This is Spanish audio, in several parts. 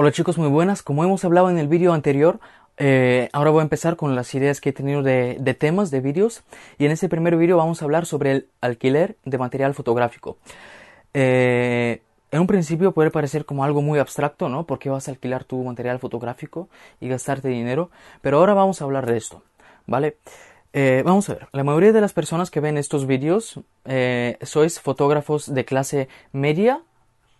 Hola chicos, muy buenas. Como hemos hablado en el vídeo anterior, eh, ahora voy a empezar con las ideas que he tenido de, temas, de vídeos. Y en este primer vídeo vamos a hablar sobre el alquiler de material fotográfico. Eh, en un principio puede parecer como algo muy abstracto, ¿no? Porque vas a alquilar tu material fotográfico y gastarte dinero. Pero ahora vamos a hablar de esto, ¿vale? Eh, vamos a ver, la mayoría de las personas que ven estos vídeos sois fotógrafos de clase media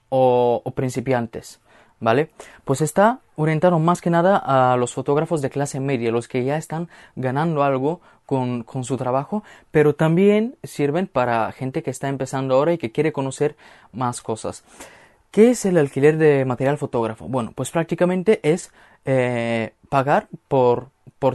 o principiantes. ¿vale? Pues está orientado más que nada a los fotógrafos de clase media, los que ya están ganando algo con, su trabajo, pero también sirven para gente que está empezando ahora y que quiere conocer más cosas. ¿Qué es el alquiler de material fotógrafo? Bueno, pues prácticamente es eh, pagar por,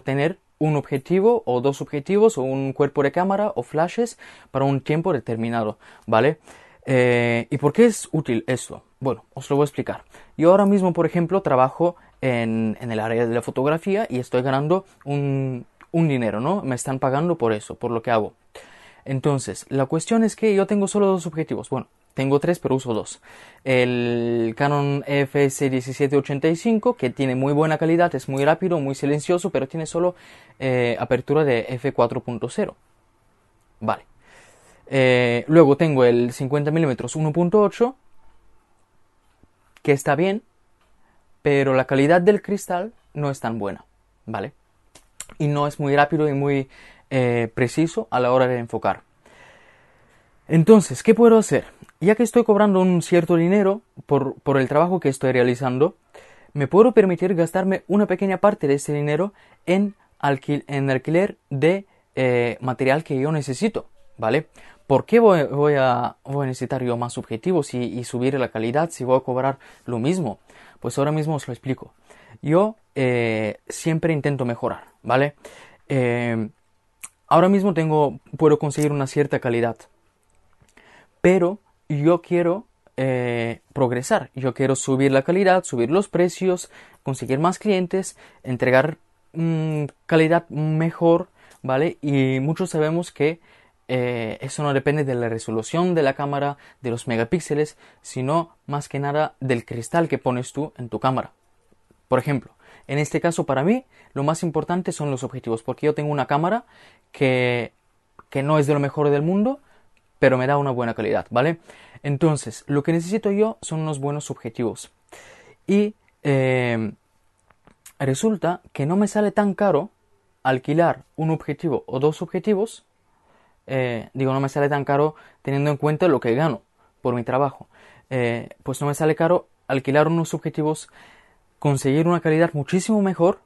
tener un objetivo o dos objetivos o un cuerpo de cámara o flashes para un tiempo determinado, ¿vale? Eh, ¿Y por qué es útil esto? Bueno, os lo voy a explicar. Yo ahora mismo, por ejemplo, trabajo en, en el área de la fotografía y estoy ganando un, dinero, ¿no? Me están pagando por eso, por lo que hago. Entonces, la cuestión es que yo tengo solo dos objetivos. Bueno, tengo tres, pero uso dos. El Canon 17 1785, que tiene muy buena calidad, es muy rápido, muy silencioso, pero tiene solo eh, apertura de f4.0. Vale. Eh, luego tengo el 50 mm 1.8 que está bien, pero la calidad del cristal no es tan buena, ¿vale? Y no es muy rápido y muy eh, preciso a la hora de enfocar. Entonces, ¿qué puedo hacer? Ya que estoy cobrando un cierto dinero por, por el trabajo que estoy realizando, me puedo permitir gastarme una pequeña parte de ese dinero en, en alquiler de eh, material que yo necesito, ¿vale? ¿por qué voy, a, necesitar yo más objetivos y, subir la calidad si voy a cobrar lo mismo? Pues ahora mismo os lo explico. Yo eh, siempre intento mejorar, ¿vale? Eh, ahora mismo tengo, puedo conseguir una cierta calidad, pero yo quiero eh, progresar, yo quiero subir la calidad, subir los precios, conseguir más clientes, entregar mm, calidad mejor, ¿vale? Y muchos sabemos que eh, eso no depende de la resolución de la cámara, de los megapíxeles, sino más que nada del cristal que pones tú en tu cámara. Por ejemplo, en este caso para mí lo más importante son los objetivos, porque yo tengo una cámara que, que no es de lo mejor del mundo, pero me da una buena calidad, ¿vale? Entonces, lo que necesito yo son unos buenos objetivos. Y eh, resulta que no me sale tan caro alquilar un objetivo o dos objetivos eh, digo, no me sale tan caro teniendo en cuenta lo que gano por mi trabajo. Eh, pues no me sale caro alquilar unos objetivos, conseguir una calidad muchísimo mejor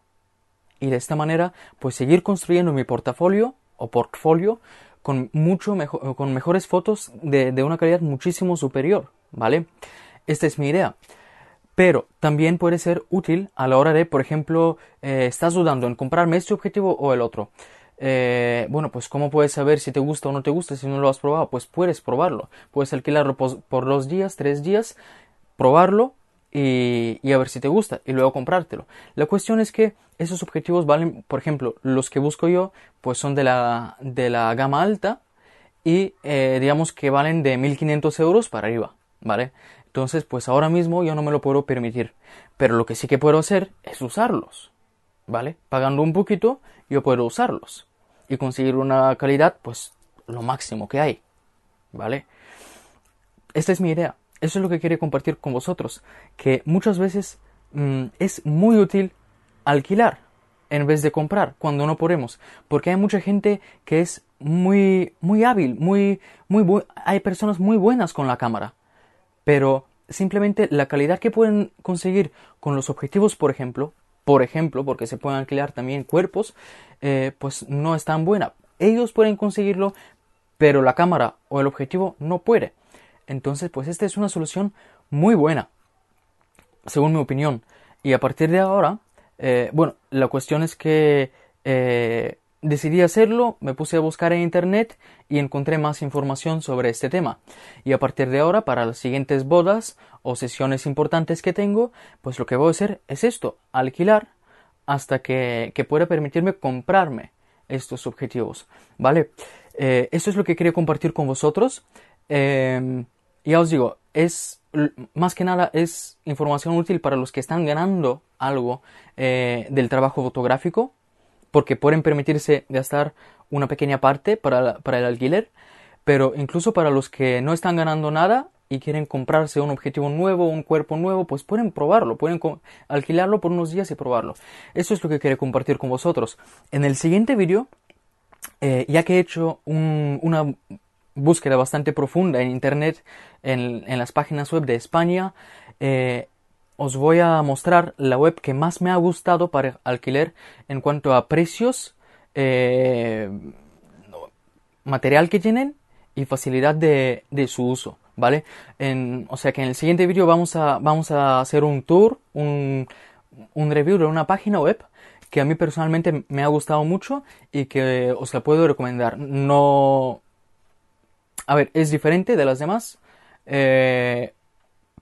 y de esta manera pues seguir construyendo mi portafolio o portfolio con mucho mejor, con mejores fotos de, una calidad muchísimo superior, ¿vale? Esta es mi idea. Pero también puede ser útil a la hora de, por ejemplo, eh, estás dudando en comprarme este objetivo o el otro. Eh, bueno, pues ¿cómo puedes saber si te gusta o no te gusta si no lo has probado? Pues puedes probarlo. Puedes alquilarlo por, dos días, tres días, probarlo y, a ver si te gusta y luego comprártelo. La cuestión es que esos objetivos valen, por ejemplo, los que busco yo, pues son de la, de la gama alta y eh, digamos que valen de 1500 euros para arriba, ¿vale? Entonces, pues ahora mismo yo no me lo puedo permitir, pero lo que sí que puedo hacer es usarlos, ¿vale? Pagando un poquito, yo puedo usarlos y conseguir una calidad, pues lo máximo que hay. ¿Vale? Esta es mi idea. Eso es lo que quiero compartir con vosotros. Que muchas veces mm, es muy útil alquilar en vez de comprar cuando no podemos. Porque hay mucha gente que es muy, muy hábil, muy, muy hay personas muy buenas con la cámara. Pero simplemente la calidad que pueden conseguir con los objetivos, por ejemplo, por ejemplo, porque se pueden alquilar también cuerpos, eh, pues no es tan buena. Ellos pueden conseguirlo, pero la cámara o el objetivo no puede. Entonces, pues esta es una solución muy buena, según mi opinión. Y a partir de ahora, eh, bueno, la cuestión es que eh, decidí hacerlo, me puse a buscar en internet y encontré más información sobre este tema. Y a partir de ahora, para las siguientes bodas o sesiones importantes que tengo, pues lo que voy a hacer es esto, alquilar hasta que, pueda permitirme comprarme estos objetivos. ¿Vale? Eh, esto es lo que quería compartir con vosotros. Em, ya os digo, es más que nada es información útil para los que están ganando algo eh, del trabajo fotográfico porque pueden permitirse gastar una pequeña parte para, el alquiler, pero incluso para los que no están ganando nada y quieren comprarse un objetivo nuevo, un cuerpo nuevo, pues pueden probarlo, pueden alquilarlo por unos días y probarlo. Eso es lo que quiero compartir con vosotros. En el siguiente vídeo, eh, ya que he hecho una búsqueda bastante profunda en Internet, en, las páginas web de España, eh, os voy a mostrar la web que más me ha gustado para alquiler en cuanto a precios, eh, material que tienen y facilidad de, su uso, ¿vale? En, o sea que en el siguiente vídeo vamos a, vamos a hacer un tour, un, review de una página web que a mí personalmente me ha gustado mucho y que os la puedo recomendar. No... A ver, es diferente de las demás, eh,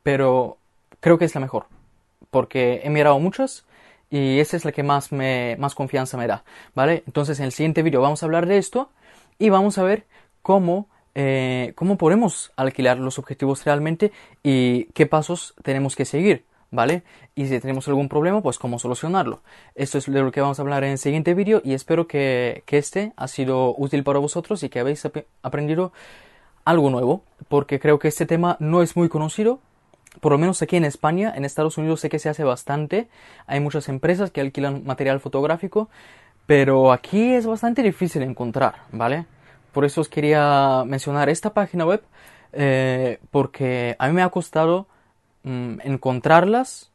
pero creo que es la mejor, porque he mirado muchas y esa es la que más, me, más confianza me da, ¿vale? Entonces en el siguiente vídeo vamos a hablar de esto y vamos a ver cómo, eh, cómo podemos alquilar los objetivos realmente y qué pasos tenemos que seguir. ¿Vale? Y si tenemos algún problema, pues cómo solucionarlo. Esto es de lo que vamos a hablar en el siguiente vídeo y espero que, este ha sido útil para vosotros y que habéis aprendido algo nuevo, porque creo que este tema no es muy conocido por lo menos aquí en España, en Estados Unidos sé que se hace bastante, hay muchas empresas que alquilan material fotográfico, pero aquí es bastante difícil encontrar, ¿vale? Por eso os quería mencionar esta página web, eh, porque a mí me ha costado mm, encontrarlas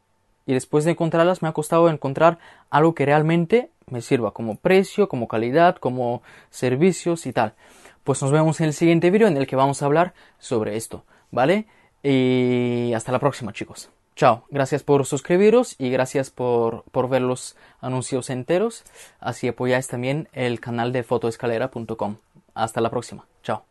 y después de encontrarlas me ha costado encontrar algo que realmente me sirva como precio, como calidad, como servicios y tal. Pues nos vemos en el siguiente vídeo en el que vamos a hablar sobre esto, ¿vale? Y hasta la próxima, chicos. Chao. Gracias por suscribiros y gracias por, ver los anuncios enteros. Así apoyáis también el canal de fotoescalera.com. Hasta la próxima. Chao.